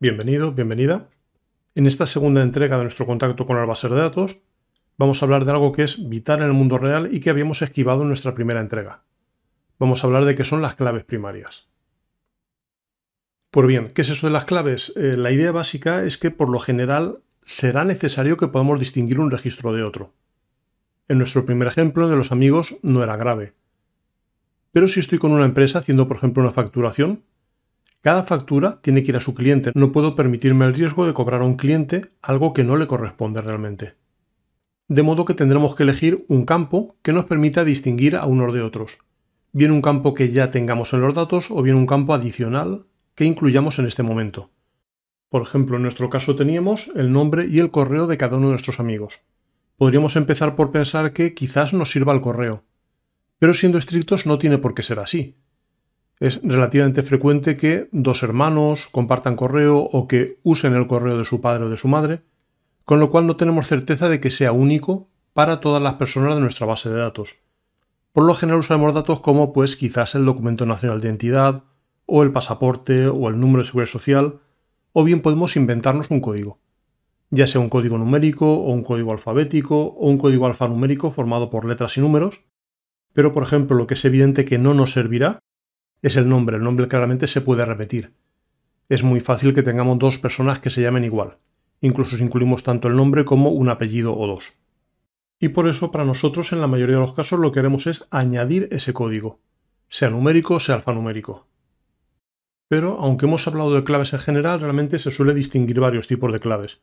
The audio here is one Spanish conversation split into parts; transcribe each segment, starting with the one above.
Bienvenido, bienvenida. En esta segunda entrega de nuestro contacto con la base de datos, vamos a hablar de algo que es vital en el mundo real y que habíamos esquivado en nuestra primera entrega. Vamos a hablar de qué son las claves primarias. Pues bien, ¿qué es eso de las claves? Eh, la idea básica es que por lo general será necesario que podamos distinguir un registro de otro. En nuestro primer ejemplo de los amigos no era grave. Pero si estoy con una empresa haciendo, por ejemplo, una facturación, cada factura tiene que ir a su cliente. No puedo permitirme el riesgo de cobrar a un cliente algo que no le corresponde realmente. De modo que tendremos que elegir un campo que nos permita distinguir a unos de otros. Bien un campo que ya tengamos en los datos o bien un campo adicional que incluyamos en este momento. Por ejemplo, en nuestro caso teníamos el nombre y el correo de cada uno de nuestros amigos. Podríamos empezar por pensar que quizás nos sirva el correo. Pero siendo estrictos no tiene por qué ser así. Es relativamente frecuente que dos hermanos compartan correo o que usen el correo de su padre o de su madre, con lo cual no tenemos certeza de que sea único para todas las personas de nuestra base de datos. Por lo general usamos datos como pues quizás el documento nacional de identidad, o el pasaporte, o el número de seguridad social, o bien podemos inventarnos un código, ya sea un código numérico, o un código alfabético, o un código alfanumérico formado por letras y números, pero por ejemplo lo que es evidente que no nos servirá es el nombre. El nombre claramente se puede repetir. Es muy fácil que tengamos dos personas que se llamen igual, incluso si incluimos tanto el nombre como un apellido o dos. Y por eso para nosotros en la mayoría de los casos lo que haremos es añadir ese código, sea numérico, sea alfanumérico. Pero aunque hemos hablado de claves en general, realmente se suele distinguir varios tipos de claves.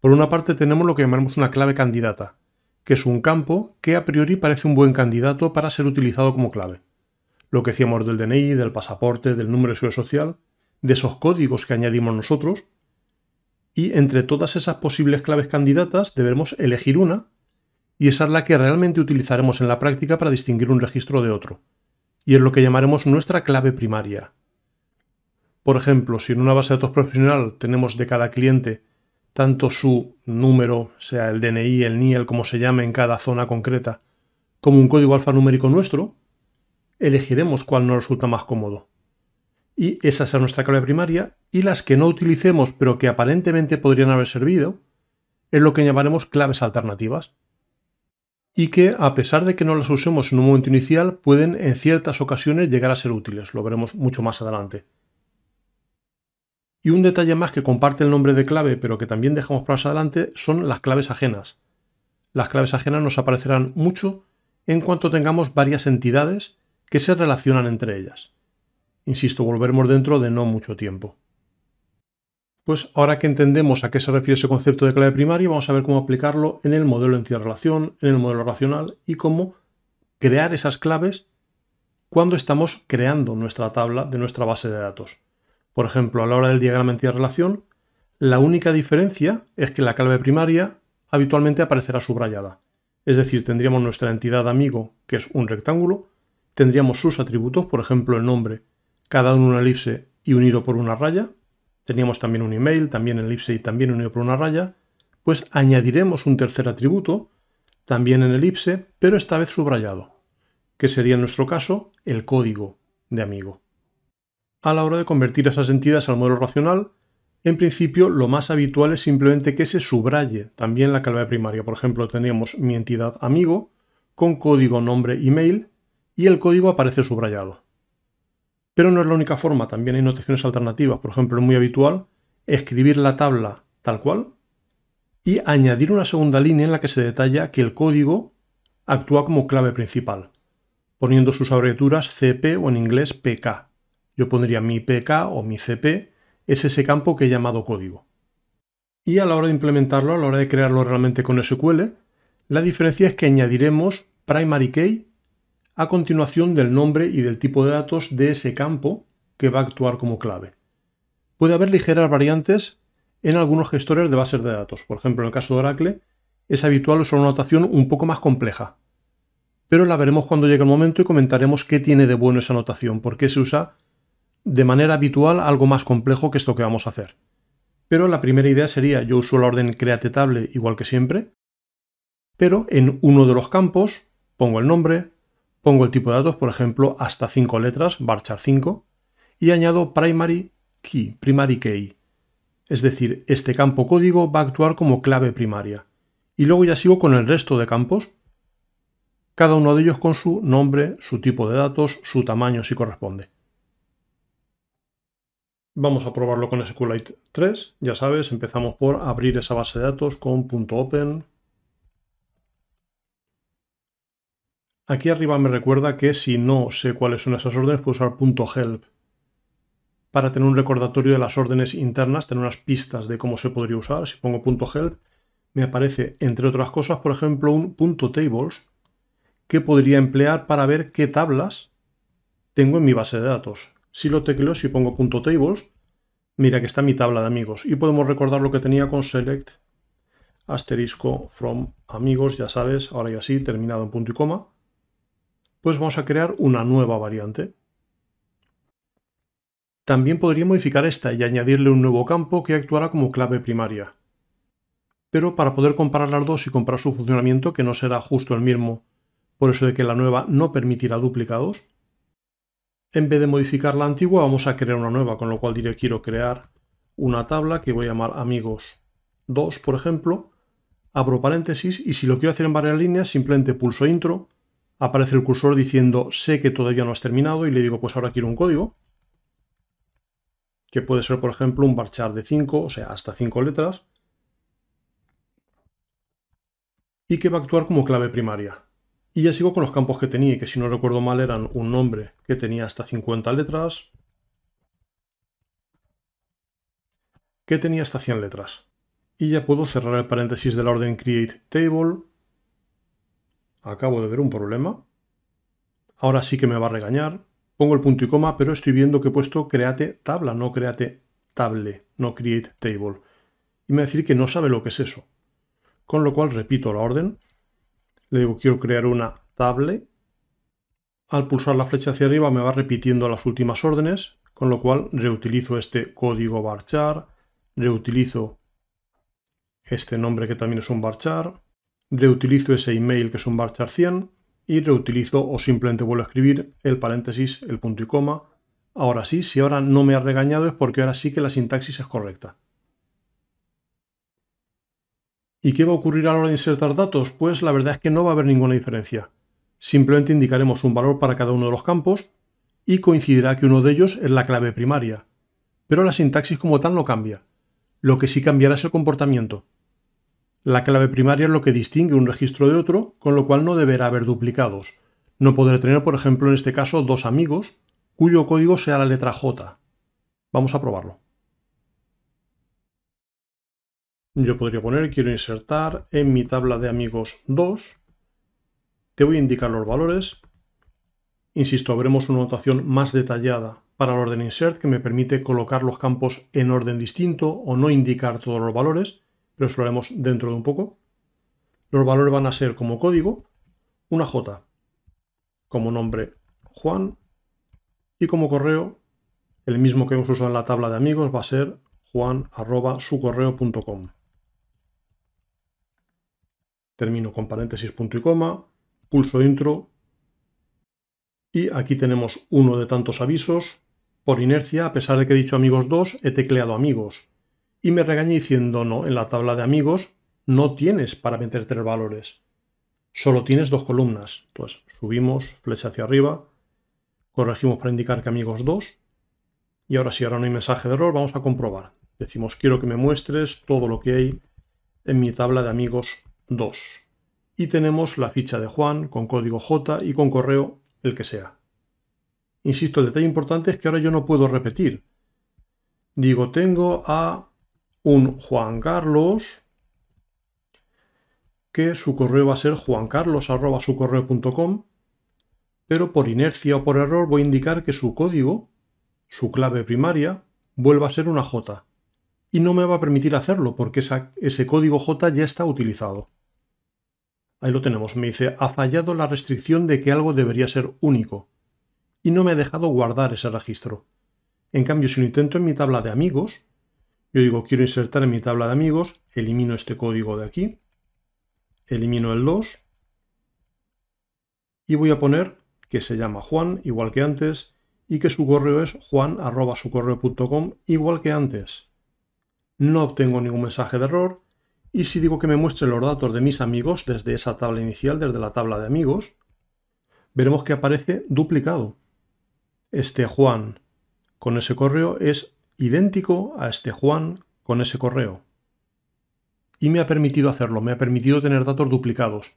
Por una parte tenemos lo que llamaremos una clave candidata, que es un campo que a priori parece un buen candidato para ser utilizado como clave. Lo que decíamos del DNI, del pasaporte, del número de seguridad social, de esos códigos que añadimos nosotros. Y entre todas esas posibles claves candidatas debemos elegir una y esa es la que realmente utilizaremos en la práctica para distinguir un registro de otro. Y es lo que llamaremos nuestra clave primaria. Por ejemplo, si en una base de datos profesional tenemos de cada cliente tanto su número, sea el DNI, el NIEL, como se llame en cada zona concreta, como un código alfanumérico nuestro, elegiremos cuál nos resulta más cómodo. Y esa será nuestra clave primaria, y las que no utilicemos pero que aparentemente podrían haber servido, es lo que llamaremos claves alternativas. Y que, a pesar de que no las usemos en un momento inicial, pueden en ciertas ocasiones llegar a ser útiles, lo veremos mucho más adelante. Y un detalle más que comparte el nombre de clave, pero que también dejamos para más adelante, son las claves ajenas. Las claves ajenas nos aparecerán mucho en cuanto tengamos varias entidades que se relacionan entre ellas. Insisto, volveremos dentro de no mucho tiempo. Pues ahora que entendemos a qué se refiere ese concepto de clave primaria, vamos a ver cómo aplicarlo en el modelo entidad-relación, en el modelo racional y cómo crear esas claves cuando estamos creando nuestra tabla de nuestra base de datos. Por ejemplo, a la hora del diagrama entidad-relación, la única diferencia es que la clave primaria habitualmente aparecerá subrayada. Es decir, tendríamos nuestra entidad amigo, que es un rectángulo, tendríamos sus atributos, por ejemplo el nombre, cada uno una elipse y unido por una raya. Teníamos también un email, también en elipse y también unido por una raya. Pues añadiremos un tercer atributo, también en elipse, pero esta vez subrayado, que sería en nuestro caso el código de amigo. A la hora de convertir esas entidades al modelo racional, en principio lo más habitual es simplemente que se subraye también la clave primaria. Por ejemplo, teníamos mi entidad amigo con código nombre email y el código aparece subrayado. Pero no es la única forma, también hay notaciones alternativas. Por ejemplo, es muy habitual escribir la tabla tal cual y añadir una segunda línea en la que se detalla que el código actúa como clave principal, poniendo sus abreviaturas CP o en inglés PK. Yo pondría mi PK o mi CP, es ese campo que he llamado código. Y a la hora de implementarlo, a la hora de crearlo realmente con SQL, la diferencia es que añadiremos primary key a continuación del nombre y del tipo de datos de ese campo que va a actuar como clave. Puede haber ligeras variantes en algunos gestores de bases de datos. Por ejemplo, en el caso de Oracle, es habitual usar una notación un poco más compleja. Pero la veremos cuando llegue el momento y comentaremos qué tiene de bueno esa notación, por qué se usa de manera habitual algo más complejo que esto que vamos a hacer. Pero la primera idea sería, yo uso la orden create table igual que siempre, pero en uno de los campos pongo el nombre, Pongo el tipo de datos, por ejemplo, hasta 5 letras, varchar 5, y añado primary key, primary key. Es decir, este campo código va a actuar como clave primaria. Y luego ya sigo con el resto de campos, cada uno de ellos con su nombre, su tipo de datos, su tamaño si corresponde. Vamos a probarlo con SQLite 3. Ya sabes, empezamos por abrir esa base de datos con .open, Aquí arriba me recuerda que si no sé cuáles son esas órdenes puedo usar .help para tener un recordatorio de las órdenes internas, tener unas pistas de cómo se podría usar. Si pongo .help me aparece, entre otras cosas, por ejemplo, un .tables que podría emplear para ver qué tablas tengo en mi base de datos. Si lo tecleo, si pongo .tables, mira que está mi tabla de amigos y podemos recordar lo que tenía con select asterisco from amigos, ya sabes, ahora ya así terminado en punto y coma pues vamos a crear una nueva variante. También podría modificar esta y añadirle un nuevo campo que actuará como clave primaria. Pero para poder comparar las dos y comparar su funcionamiento, que no será justo el mismo, por eso de que la nueva no permitirá duplicados, en vez de modificar la antigua vamos a crear una nueva, con lo cual diré quiero crear una tabla que voy a llamar amigos 2, por ejemplo, abro paréntesis y si lo quiero hacer en varias líneas simplemente pulso intro aparece el cursor diciendo sé que todavía no has terminado y le digo pues ahora quiero un código que puede ser por ejemplo un barchar de 5, o sea hasta 5 letras y que va a actuar como clave primaria. Y ya sigo con los campos que tenía, que si no recuerdo mal eran un nombre que tenía hasta 50 letras, que tenía hasta 100 letras. Y ya puedo cerrar el paréntesis de la orden create table acabo de ver un problema. Ahora sí que me va a regañar. Pongo el punto y coma, pero estoy viendo que he puesto create tabla, no create table, no create table. Y me va a decir que no sabe lo que es eso. Con lo cual repito la orden. Le digo quiero crear una table. Al pulsar la flecha hacia arriba me va repitiendo las últimas órdenes, con lo cual reutilizo este código barchar, reutilizo este nombre que también es un barchar, reutilizo ese email que es un varchar 100 y reutilizo o simplemente vuelvo a escribir el paréntesis, el punto y coma. Ahora sí, si ahora no me ha regañado es porque ahora sí que la sintaxis es correcta. ¿Y qué va a ocurrir a la hora de insertar datos? Pues la verdad es que no va a haber ninguna diferencia. Simplemente indicaremos un valor para cada uno de los campos y coincidirá que uno de ellos es la clave primaria. Pero la sintaxis como tal no cambia. Lo que sí cambiará es el comportamiento. La clave primaria es lo que distingue un registro de otro, con lo cual no deberá haber duplicados. No podré tener, por ejemplo, en este caso, dos amigos, cuyo código sea la letra J. Vamos a probarlo. Yo podría poner, quiero insertar en mi tabla de amigos 2. Te voy a indicar los valores. Insisto, habremos una notación más detallada para el orden insert que me permite colocar los campos en orden distinto o no indicar todos los valores pero eso lo haremos dentro de un poco. Los valores van a ser como código, una J como nombre Juan y como correo, el mismo que hemos usado en la tabla de amigos va a ser juan.sucorreo.com. Termino con paréntesis, punto y coma, pulso intro y aquí tenemos uno de tantos avisos. Por inercia, a pesar de que he dicho amigos 2, he tecleado amigos y me regañé diciendo, no, en la tabla de amigos no tienes para meter tres valores, solo tienes dos columnas. Entonces pues subimos, flecha hacia arriba, corregimos para indicar que amigos 2, y ahora si ahora no hay mensaje de error, vamos a comprobar. Decimos, quiero que me muestres todo lo que hay en mi tabla de amigos 2. Y tenemos la ficha de Juan con código J y con correo el que sea. Insisto, el detalle importante es que ahora yo no puedo repetir. Digo, tengo a un Juan Carlos, que su correo va a ser juancarlos.sucorreo.com, pero por inercia o por error voy a indicar que su código, su clave primaria, vuelva a ser una J. Y no me va a permitir hacerlo porque ese código J ya está utilizado. Ahí lo tenemos, me dice, ha fallado la restricción de que algo debería ser único. Y no me ha dejado guardar ese registro. En cambio, si lo intento en mi tabla de amigos, yo digo, quiero insertar en mi tabla de amigos, elimino este código de aquí, elimino el 2 y voy a poner que se llama Juan, igual que antes, y que su correo es juan.sucorreo.com, igual que antes. No obtengo ningún mensaje de error, y si digo que me muestre los datos de mis amigos desde esa tabla inicial, desde la tabla de amigos, veremos que aparece duplicado. Este Juan con ese correo es idéntico a este Juan con ese correo. Y me ha permitido hacerlo, me ha permitido tener datos duplicados,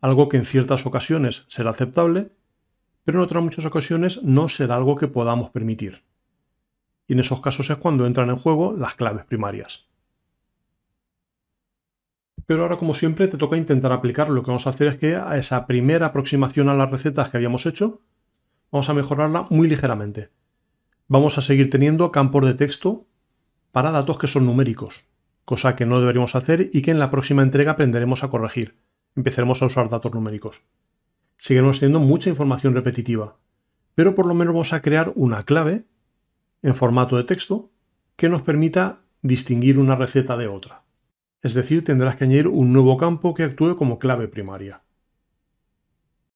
algo que en ciertas ocasiones será aceptable, pero en otras muchas ocasiones no será algo que podamos permitir. Y en esos casos es cuando entran en juego las claves primarias. Pero ahora como siempre te toca intentar aplicarlo. Lo que vamos a hacer es que a esa primera aproximación a las recetas que habíamos hecho, vamos a mejorarla muy ligeramente vamos a seguir teniendo campos de texto para datos que son numéricos, cosa que no deberíamos hacer y que en la próxima entrega aprenderemos a corregir. Empezaremos a usar datos numéricos. Seguiremos teniendo mucha información repetitiva, pero por lo menos vamos a crear una clave en formato de texto que nos permita distinguir una receta de otra. Es decir, tendrás que añadir un nuevo campo que actúe como clave primaria.